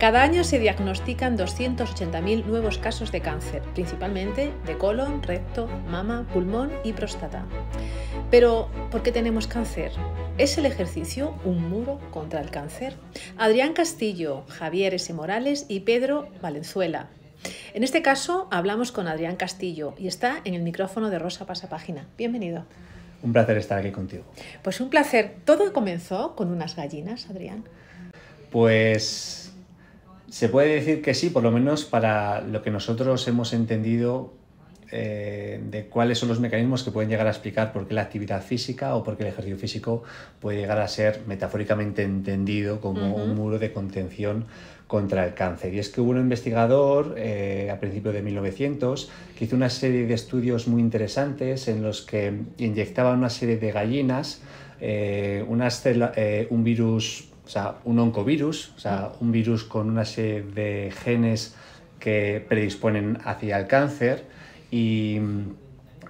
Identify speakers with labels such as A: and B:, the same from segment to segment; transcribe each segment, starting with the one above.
A: Cada año se diagnostican 280.000 nuevos casos de cáncer, principalmente de colon, recto, mama, pulmón y próstata. Pero, ¿por qué tenemos cáncer? ¿Es el ejercicio un muro contra el cáncer? Adrián Castillo, Javier S. Morales y Pedro Valenzuela. En este caso hablamos con Adrián Castillo y está en el micrófono de Rosa Pasapágina. Bienvenido.
B: Un placer estar aquí contigo.
A: Pues un placer. Todo comenzó con unas gallinas, Adrián.
B: Pues se puede decir que sí, por lo menos para lo que nosotros hemos entendido eh, de cuáles son los mecanismos que pueden llegar a explicar por qué la actividad física o por qué el ejercicio físico puede llegar a ser metafóricamente entendido como un muro de contención contra el cáncer. Y es que hubo un investigador eh, a principios de 1900 que hizo una serie de estudios muy interesantes en los que inyectaban una serie de gallinas eh, un virus o sea, un oncovirus, o sea, un virus con una serie de genes que predisponen hacia el cáncer y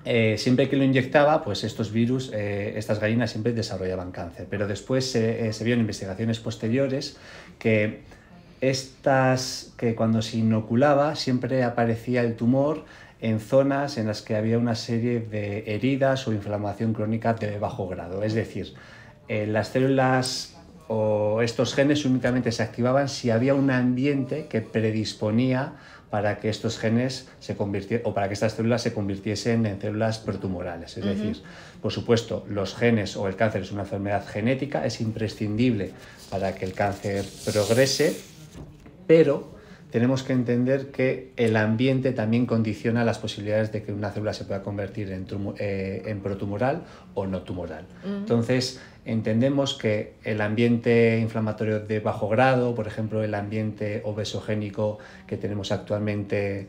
B: eh, siempre que lo inyectaba, pues estos virus, eh, estas gallinas siempre desarrollaban cáncer, pero después se, eh, vio en investigaciones posteriores que estas que cuando se inoculaba siempre aparecía el tumor en zonas en las que había una serie de heridas o inflamación crónica de bajo grado. Es decir, las células o estos genes únicamente se activaban si había un ambiente que predisponía para que estos genes se convirtieran o para que estas células se convirtiesen en células protumorales. Es decir, por supuesto, los genes o el cáncer es una enfermedad genética, es imprescindible para que el cáncer progrese, pero tenemos que entender que el ambiente también condiciona las posibilidades de que una célula se pueda convertir en, eh, protumoral o no tumoral. Entonces, entendemos que el ambiente inflamatorio de bajo grado, por ejemplo, el ambiente obesogénico que tenemos actualmente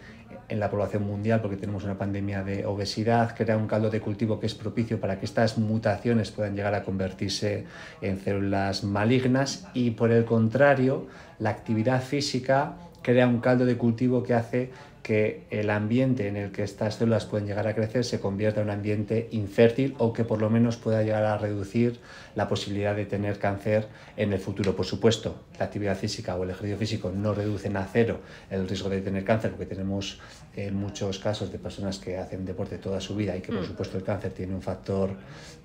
B: en la población mundial, porque tenemos una pandemia de obesidad, crea un caldo de cultivo que es propicio para que estas mutaciones puedan llegar a convertirse en células malignas y, por el contrario, la actividad física crea un caldo de cultivo que hace que el ambiente en el que estas células pueden llegar a crecer se convierta en un ambiente infértil o que por lo menos pueda llegar a reducir la posibilidad de tener cáncer en el futuro. Por supuesto, la actividad física o el ejercicio físico no reducen a cero el riesgo de tener cáncer porque tenemos eh, muchos casos de personas que hacen deporte toda su vida y que por mm. supuesto el cáncer tiene un factor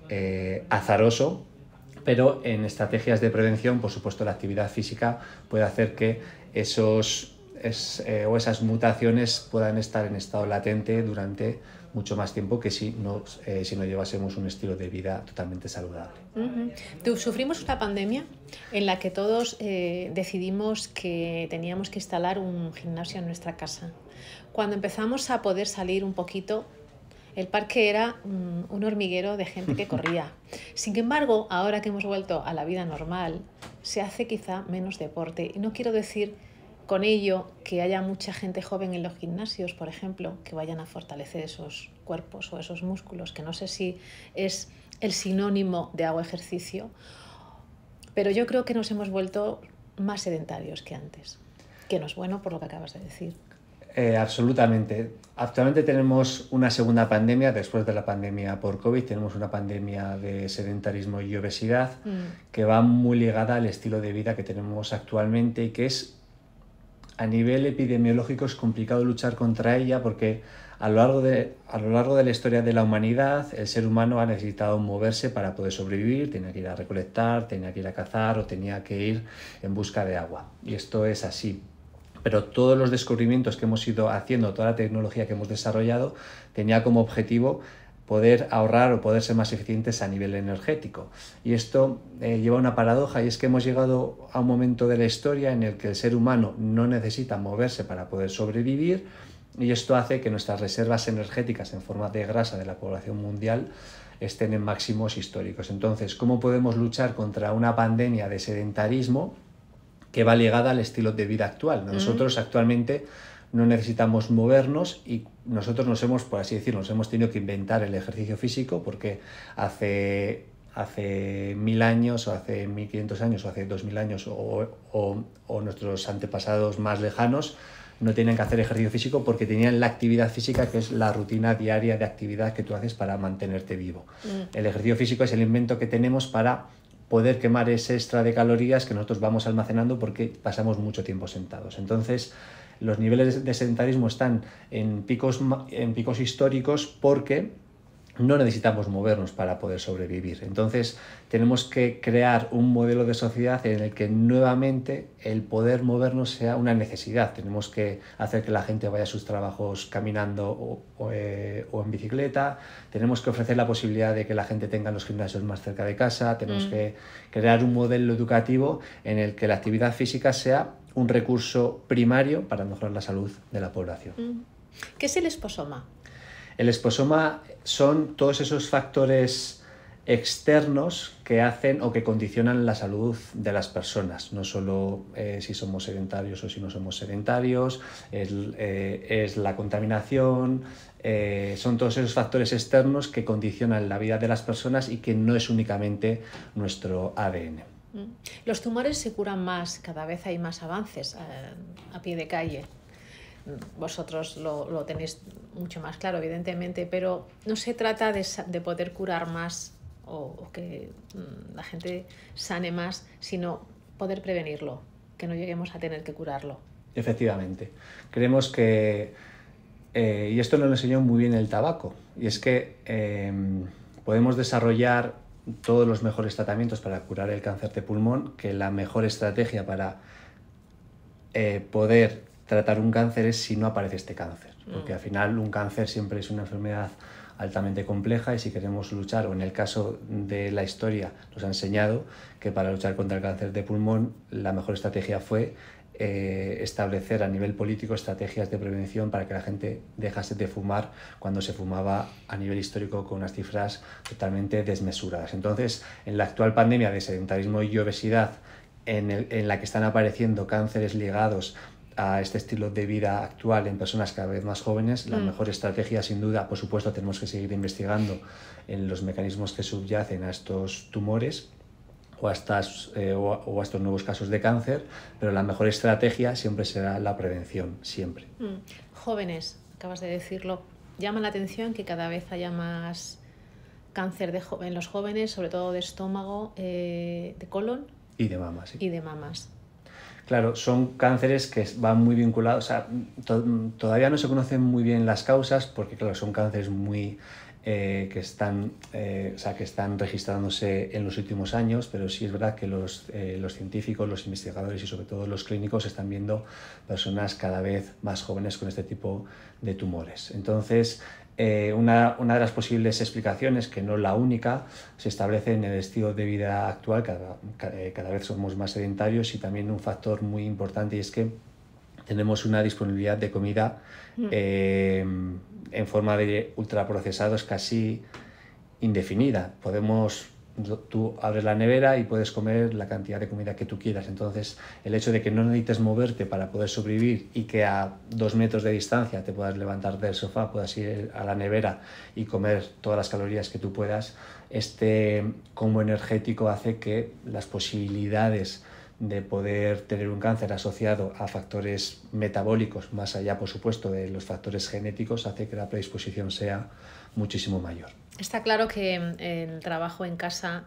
B: eh, azaroso, pero en estrategias de prevención, por supuesto, la actividad física puede hacer que esos, eh, o esas mutaciones puedan estar en estado latente durante mucho más tiempo que si no, eh, si no llevásemos un estilo de vida totalmente saludable.
A: sufrimos una pandemia en la que todos eh, decidimos que teníamos que instalar un gimnasio en nuestra casa. Cuando empezamos a poder salir un poquito, el parque era mm, un hormiguero de gente que corría. Sin embargo, ahora que hemos vuelto a la vida normal, se hace quizá menos deporte. Y no quiero decir con ello que haya mucha gente joven en los gimnasios, por ejemplo, que vayan a fortalecer esos cuerpos o esos músculos, que no sé si es el sinónimo de hago ejercicio, pero yo creo que nos hemos vuelto más sedentarios que antes, que no es bueno por lo que acabas de decir.
B: Eh, absolutamente. Actualmente tenemos una segunda pandemia, después de la pandemia por COVID, tenemos una pandemia de sedentarismo y obesidad mm. que va muy ligada al estilo de vida que tenemos actualmente y que es a nivel epidemiológico es complicado luchar contra ella porque a lo, largo de, a lo largo de la historia de la humanidad el ser humano ha necesitado moverse para poder sobrevivir, tenía que ir a recolectar, tenía que ir a cazar o tenía que ir en busca de agua. Y esto es así. Pero todos los descubrimientos que hemos ido haciendo, toda la tecnología que hemos desarrollado, tenía como objetivo poder ahorrar o poder ser más eficientes a nivel energético. Y esto eh, lleva a una paradoja y es que hemos llegado a un momento de la historia en el que el ser humano no necesita moverse para poder sobrevivir y esto hace que nuestras reservas energéticas en forma de grasa de la población mundial estén en máximos históricos. Entonces, ¿cómo podemos luchar contra una pandemia de sedentarismo que va ligada al estilo de vida actual? Mm. Nosotros actualmente no necesitamos movernos y nosotros nos hemos, por así decirlo, nos hemos tenido que inventar el ejercicio físico porque hace, hace mil años o hace 1500 años o hace dos 2000 años o, nuestros antepasados más lejanos no tenían que hacer ejercicio físico porque tenían la actividad física, que es la rutina diaria de actividad que tú haces para mantenerte vivo. Mm. El ejercicio físico es el invento que tenemos para poder quemar ese extra de calorías que nosotros vamos almacenando porque pasamos mucho tiempo sentados. Entonces, los niveles de sedentarismo están en picos, en picos históricos porque no necesitamos movernos para poder sobrevivir. Entonces tenemos que crear un modelo de sociedad en el que nuevamente el poder movernos sea una necesidad. Tenemos que hacer que la gente vaya a sus trabajos caminando o, eh, en bicicleta. Tenemos que ofrecer la posibilidad de que la gente tenga los gimnasios más cerca de casa. Tenemos mm. que crear un modelo educativo en el que la actividad física sea un recurso primario para mejorar la salud de la población.
A: Mm. ¿Qué es el esposoma?
B: El esposoma son todos esos factores externos que hacen o que condicionan la salud de las personas, no solo eh, si somos sedentarios o si no somos sedentarios, eh, es, la contaminación, eh, son todos esos factores externos que condicionan la vida de las personas y que no es únicamente
A: nuestro ADN. Mm. Los tumores se curan más, cada vez hay más avances eh, a, pie de calle. Mm, vosotros lo, tenéis mucho más claro, evidentemente, pero no se trata de, poder curar más o, que mm, la gente sane más, sino poder prevenirlo, que no lleguemos a tener que curarlo.
B: Efectivamente. Creemos que, eh, y esto nos lo enseñó muy bien el tabaco, y es que em, podemos desarrollar todos los mejores tratamientos para curar el cáncer de pulmón, que la mejor estrategia para eh, poder tratar un cáncer es si no aparece este cáncer. Mm. Porque al final un cáncer siempre es una enfermedad altamente compleja y si queremos luchar, o en el caso de la historia nos ha enseñado que para luchar contra el cáncer de pulmón la mejor estrategia fue eh, establecer a nivel político estrategias de prevención para que la gente dejase de fumar cuando se fumaba a nivel histórico con unas cifras totalmente desmesuradas. Entonces, en la actual pandemia de sedentarismo y obesidad, en, la que están apareciendo cánceres ligados a este estilo de vida actual en personas cada vez más jóvenes, la mm. mejor estrategia sin duda, por supuesto, tenemos que seguir investigando en los mecanismos que subyacen a estos tumores, eh, o a, o, estos nuevos casos de cáncer, pero la mejor estrategia siempre será
A: la prevención, siempre. Mm. Jóvenes, acabas de decirlo, llama la atención que cada vez haya más cáncer de en los jóvenes, sobre todo de estómago, eh, de colon.
B: Y de mamas, Y de mamas. Claro, son cánceres que van muy vinculados, todavía no se conocen muy bien las causas porque, claro, son cánceres muy eh, que, están, eh, sea, que están registrándose en los últimos años, pero sí es verdad que eh, los, científicos, los investigadores y sobre todo los clínicos están viendo personas cada vez más jóvenes con este tipo de tumores. Entonces, una, de las posibles explicaciones, que no es la única, se establece en el estilo de vida actual, cada, cada vez somos más sedentarios y también un factor muy importante y es que tenemos una disponibilidad de comida mm. eh, en forma de ultraprocesados casi indefinida. Podemos, tú abres la nevera y puedes comer la cantidad de comida que tú quieras. Entonces, el hecho de que no necesites moverte para poder sobrevivir y que a dos metros de distancia te puedas levantar del sofá, puedas ir a la nevera y comer todas las calorías que tú puedas, este combo energético hace que las posibilidades de poder tener un cáncer asociado a factores metabólicos, más allá, por supuesto, de los factores genéticos, hace que la predisposición sea muchísimo mayor.
A: Está claro que eh, el trabajo en casa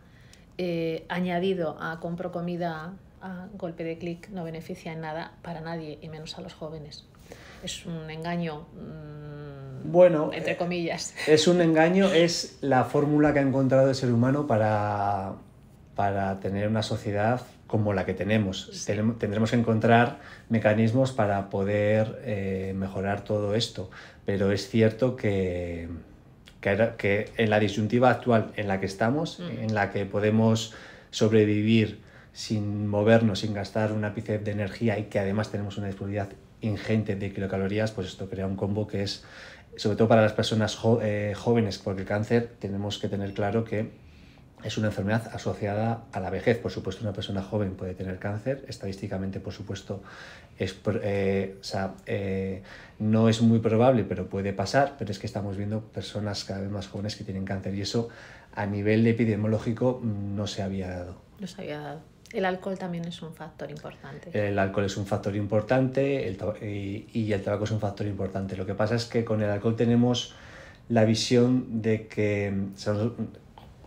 A: eh, añadido a compro comida a golpe de clic no beneficia en nada para nadie y menos a los jóvenes. Es un engaño. Mm, bueno, entre comillas.
B: Eh, es un engaño, es la fórmula que ha encontrado el ser humano para, para tener una sociedad como la que tenemos. Tendremos que encontrar mecanismos para poder eh, mejorar todo esto, pero es cierto que, que, en la disyuntiva actual en la que estamos, mm. en la que podemos sobrevivir sin movernos, sin gastar un ápice de energía y que además tenemos una disponibilidad ingente de kilocalorías, pues esto crea un combo que es, sobre todo para las personas eh, jóvenes, porque el cáncer tenemos que tener claro que es una enfermedad asociada a la vejez. Por supuesto, una persona joven puede tener cáncer. Estadísticamente, por supuesto, es, eh, eh, no es muy probable, pero puede pasar. Pero es que estamos viendo personas cada vez más jóvenes que tienen cáncer y eso a nivel epidemiológico no se había dado.
A: No se había dado. El alcohol también es un factor importante.
B: El alcohol es un factor importante y, el tabaco es un factor importante. Lo que pasa es que con el alcohol tenemos la visión de que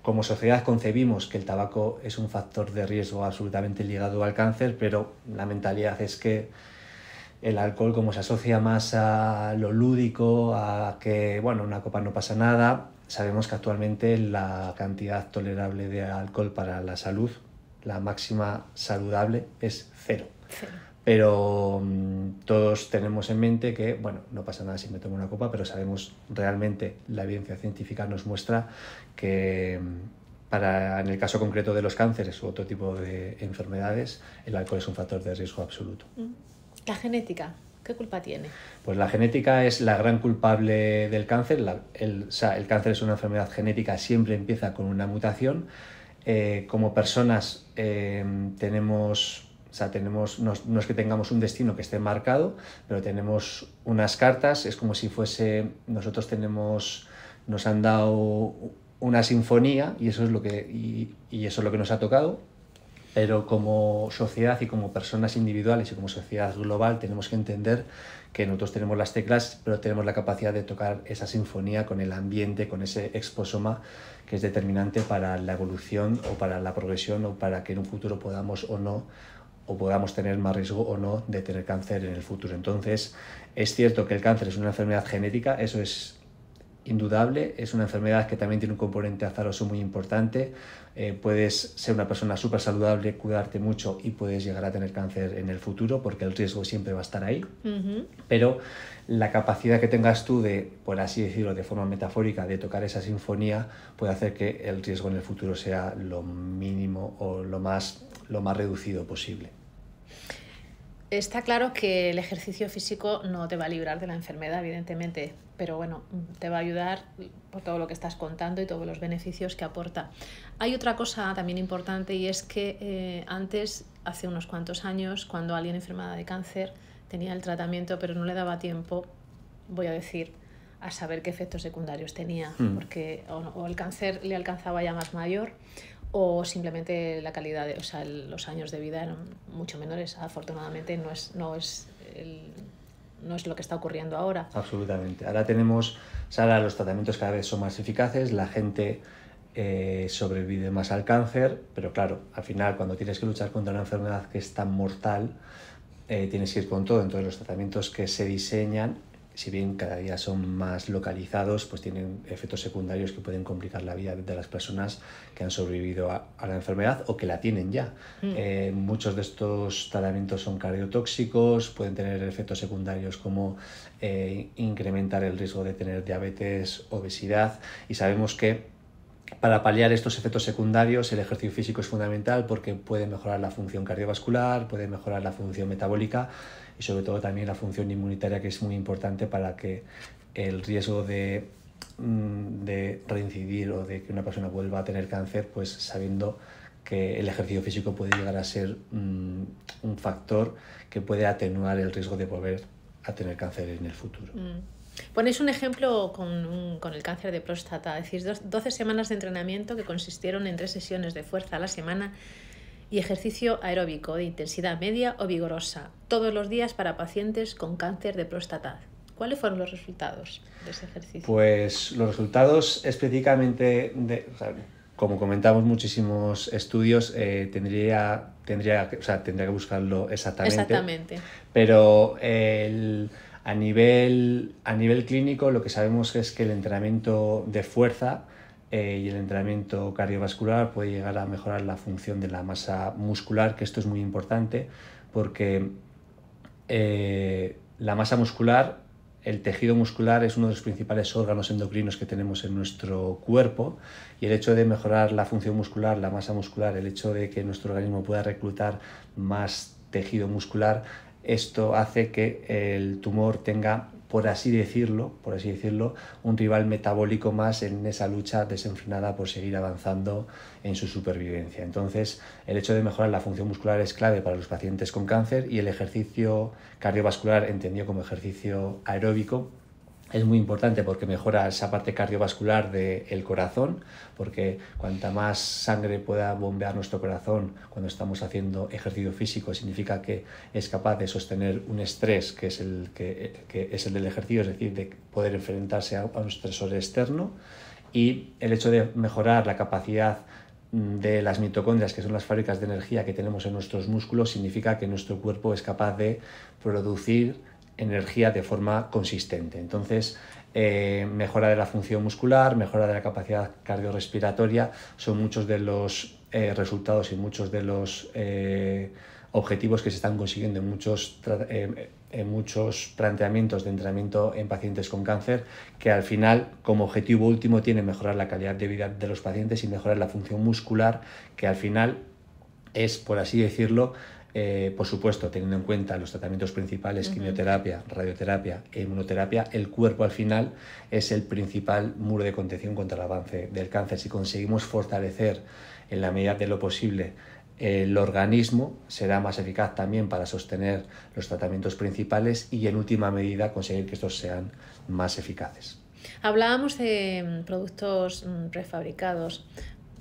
B: como sociedad concebimos que el tabaco es un factor de riesgo absolutamente ligado al cáncer, pero la mentalidad es que el alcohol como se asocia más a lo lúdico, a que, bueno, una copa no pasa nada, sabemos que actualmente la cantidad tolerable de alcohol para la salud, la máxima saludable, es cero. cero. Pero mm, todos tenemos en mente que, bueno, no pasa nada si me tomo una copa, pero sabemos realmente, la evidencia científica nos muestra que mm, para, en el caso concreto de los cánceres u otro tipo de enfermedades, el alcohol es un factor de riesgo absoluto.
A: Mm. La genética, ¿qué culpa tiene?
B: Pues la genética es la gran culpable del cáncer. el, el cáncer es una enfermedad genética, siempre empieza con una mutación. Eh, como personas eh, tenemos o sea, tenemos, no, no, es que tengamos un destino que esté marcado, pero tenemos unas cartas, es como si fuese, nosotros tenemos, nos han dado una sinfonía y eso es lo que, y, y eso es lo que nos ha tocado, pero como sociedad y como personas individuales y como sociedad global tenemos que entender que nosotros tenemos las teclas, pero tenemos la capacidad de tocar esa sinfonía con el ambiente, con ese exposoma que es determinante para la evolución o para la progresión o para que en un futuro podamos o no o podamos tener más riesgo o no de tener cáncer en el futuro. Entonces, es cierto que el cáncer es una enfermedad genética, eso es indudable, es una enfermedad que también tiene un componente azaroso muy importante. Eh, puedes ser una persona súper saludable, cuidarte mucho y puedes llegar a tener cáncer en el futuro porque el riesgo siempre va a estar ahí. Pero la capacidad que tengas tú de, por así decirlo, de forma metafórica, de tocar esa sinfonía puede hacer que el riesgo en el futuro sea lo mínimo o lo más lo más reducido posible.
A: Está claro que el ejercicio físico no te va a librar de la enfermedad, evidentemente, pero bueno, te va a ayudar por todo lo que estás contando y todos los beneficios que aporta. Hay otra cosa también importante y es que eh, antes, hace unos cuantos años, cuando alguien enfermada de cáncer tenía el tratamiento pero no le daba tiempo, voy a decir, a saber qué efectos secundarios tenía, mm. porque o el cáncer le alcanzaba ya más mayor o simplemente la calidad, de, o sea, los años de vida eran mucho menores. Afortunadamente no es, no es, el, no es lo que está ocurriendo ahora.
B: Absolutamente. Ahora tenemos, ahora los tratamientos cada vez son más eficaces, la gente eh, sobrevive más al cáncer, pero claro, al final cuando tienes que luchar contra una enfermedad que es tan mortal, eh, tienes que ir con todo. Entonces los tratamientos que se diseñan si bien cada día son más localizados, pues tienen efectos secundarios que pueden complicar la vida de las personas que han sobrevivido a, la enfermedad o que la tienen ya. Mm. Eh, muchos de estos tratamientos son cardiotóxicos, pueden tener efectos secundarios como eh, incrementar el riesgo de tener diabetes, obesidad y sabemos que para paliar estos efectos secundarios, el ejercicio físico es fundamental porque puede mejorar la función cardiovascular, puede mejorar la función metabólica y sobre todo también la función inmunitaria que es muy importante para que el riesgo de, mm, de reincidir o de que una persona vuelva a tener cáncer, pues sabiendo que el ejercicio físico puede llegar a ser mm, un, factor que puede atenuar el riesgo de volver a tener cáncer en el futuro.
A: Mm. Ponéis un ejemplo con, con, el cáncer de próstata. Decís 12 semanas de entrenamiento que consistieron en tres sesiones de fuerza a la semana y ejercicio aeróbico de intensidad media o vigorosa todos los días para pacientes con cáncer de próstata. ¿Cuáles fueron los resultados de ese ejercicio?
B: Pues los resultados específicamente de... como comentamos muchísimos estudios, eh, tendría, tendría, o tendría que buscarlo exactamente. Exactamente. Pero a, nivel, a nivel clínico lo que sabemos es que el entrenamiento de fuerza eh, y el entrenamiento cardiovascular puede llegar a mejorar la función de la masa muscular, que esto es muy importante porque eh, la masa muscular, el tejido muscular es uno de los principales órganos endocrinos que tenemos en nuestro cuerpo y el hecho de mejorar la función muscular, la masa muscular, el hecho de que nuestro organismo pueda reclutar más tejido muscular, esto hace que el tumor tenga por así decirlo, por así decirlo, un rival metabólico más en esa lucha desenfrenada por seguir avanzando en su supervivencia. Entonces, el hecho de mejorar la función muscular es clave para los pacientes con cáncer y el ejercicio cardiovascular, entendido como ejercicio aeróbico, es muy importante porque mejora esa parte cardiovascular del corazón, porque cuanta más sangre pueda bombear nuestro corazón cuando estamos haciendo ejercicio físico, significa que es capaz de sostener un estrés que es el, que, que es el del ejercicio, es decir, de poder enfrentarse a un estresor externo. Y el hecho de mejorar la capacidad mm, de las mitocondrias, que son las fábricas de energía que tenemos en nuestros músculos, significa que nuestro cuerpo es capaz de producir energía de forma consistente. Entonces, eh, mejora de la función muscular, mejora de la capacidad cardiorrespiratoria, son muchos de los eh, resultados y muchos de los eh, objetivos que se están consiguiendo en muchos, en muchos planteamientos de entrenamiento en pacientes con cáncer, que al final como objetivo último tiene mejorar la calidad de vida de los pacientes y mejorar la función muscular, que al final es, por así decirlo, eh, por supuesto, teniendo en cuenta los tratamientos principales, quimioterapia, radioterapia e inmunoterapia, el cuerpo al final es el principal muro de contención contra el avance del cáncer. Si conseguimos fortalecer en la medida de lo posible eh, el organismo, será más eficaz también para sostener los tratamientos principales y en última medida conseguir que estos sean más eficaces.
A: Hablábamos de mm, productos mm, prefabricados,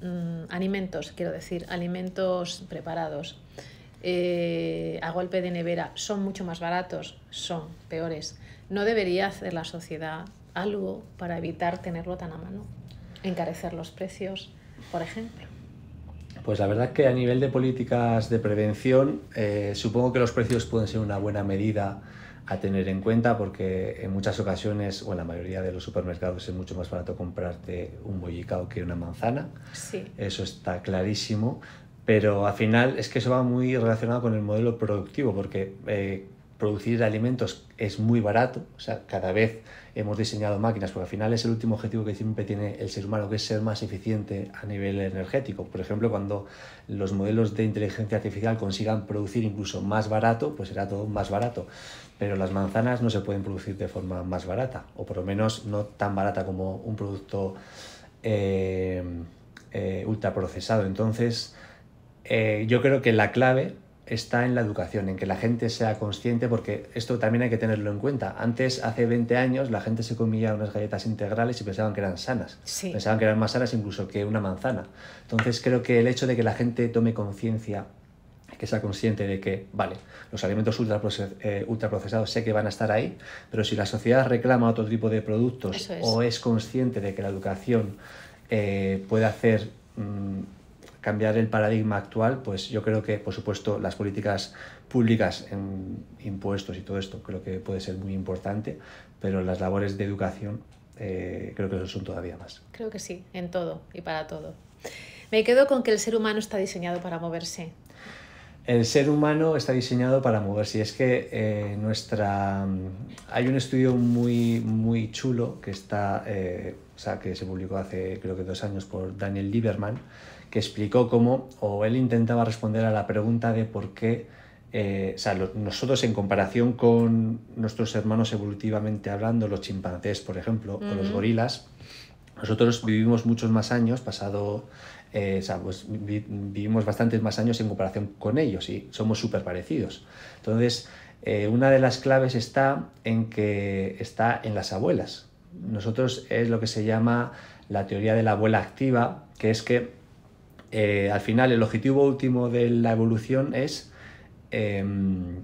A: mm, alimentos, quiero decir, alimentos preparados eh, a golpe de nevera son mucho más baratos, son peores. ¿No debería hacer la sociedad algo para evitar tenerlo tan a mano? Encarecer los precios, por ejemplo.
B: Pues la verdad que a nivel de políticas de prevención, eh, supongo que los precios pueden ser una buena medida a tener en cuenta porque en muchas ocasiones o en la mayoría de los supermercados es mucho más barato comprarte un bollicao que una manzana. Sí. Eso está clarísimo. Pero al final es que eso va muy relacionado con el modelo productivo, porque eh, producir alimentos es muy barato, o sea, cada vez hemos diseñado máquinas, porque al final es el último objetivo que siempre tiene el ser humano, que es ser más eficiente a nivel energético. Por ejemplo, cuando los modelos de inteligencia artificial consigan producir incluso más barato, pues será todo más barato. Pero las manzanas no se pueden producir de forma más barata, o por lo menos no tan barata como un producto eh, eh, ultraprocesado. Entonces, eh, yo creo que la clave está en la educación, en que la gente sea consciente, porque esto también hay que tenerlo en cuenta. Antes, hace 20 años, la gente se comía unas galletas integrales y pensaban que eran sanas. Pensaban que eran más sanas incluso que una manzana. Entonces creo que el hecho de que la gente tome conciencia que sea consciente de que, vale, los alimentos eh, ultraprocesados sé que van a estar ahí, pero si la sociedad reclama otro tipo de productos o es consciente de que la educación eh, puede hacer mm, cambiar el paradigma actual, pues yo creo que, por supuesto, las políticas públicas en impuestos y todo esto creo que puede ser muy importante, pero las labores de educación eh, creo que eso son todavía más.
A: Creo que sí, en todo y para todo. Me quedo con que el ser humano está diseñado para moverse.
B: El ser humano está diseñado para moverse. Y es que eh, nuestra. Hay un estudio muy, muy chulo que está. Eh, o sea, que se publicó hace creo que dos años por Daniel Lieberman, que explicó cómo, o él intentaba responder a la pregunta de por qué, eh, o sea, nosotros en comparación con nuestros hermanos evolutivamente hablando, los chimpancés, por ejemplo, o los gorilas, nosotros vivimos muchos más años, pasado, eh, o sea, pues, vivimos bastantes más años en comparación con ellos y somos súper parecidos. Entonces, eh, una de las claves está en que está en las abuelas. Nosotros es lo que se llama la teoría de la abuela activa, que es que eh, al final el objetivo último de la evolución es em,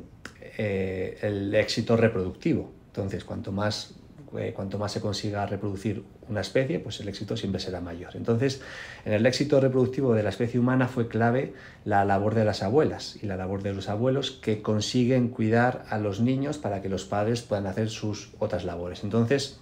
B: eh, el éxito reproductivo. Entonces, cuanto más, eh, cuanto más se consiga reproducir una especie, pues el éxito siempre será mayor. Entonces, en el éxito reproductivo de la especie humana fue clave la labor de las abuelas y la labor de los abuelos que consiguen cuidar a los niños para que los padres puedan hacer sus otras labores. Entonces,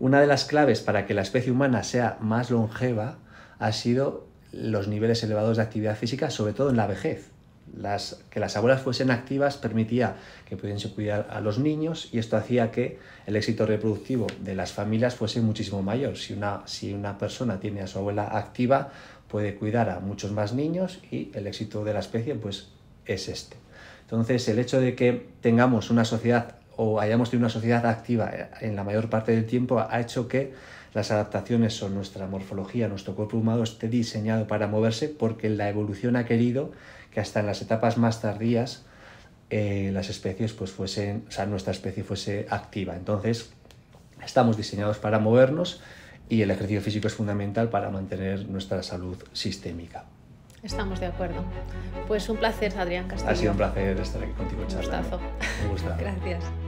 B: una de las claves para que la especie humana sea más longeva ha sido los niveles elevados de actividad física, sobre todo en la vejez. Las, que las abuelas fuesen activas permitía que pudiesen cuidar a los niños y esto hacía que el éxito reproductivo de las familias fuese muchísimo mayor. Si una, si una persona tiene a su abuela activa, puede cuidar a muchos más niños y el éxito de la especie pues, es este. Entonces, el hecho de que tengamos una sociedad o hayamos tenido una sociedad activa eh, en la mayor parte del tiempo ha hecho que las adaptaciones o nuestra morfología, nuestro cuerpo humano esté diseñado para moverse porque la evolución ha querido que hasta en las etapas más tardías eh, las especies pues fuesen, o nuestra especie fuese activa. Entonces, estamos diseñados para movernos y el ejercicio físico es fundamental para mantener nuestra salud sistémica.
A: Estamos de acuerdo. Pues un placer, Adrián Castillo. Ha sido un placer
B: estar aquí contigo, Charla. Un
A: Un gustazo. Gracias.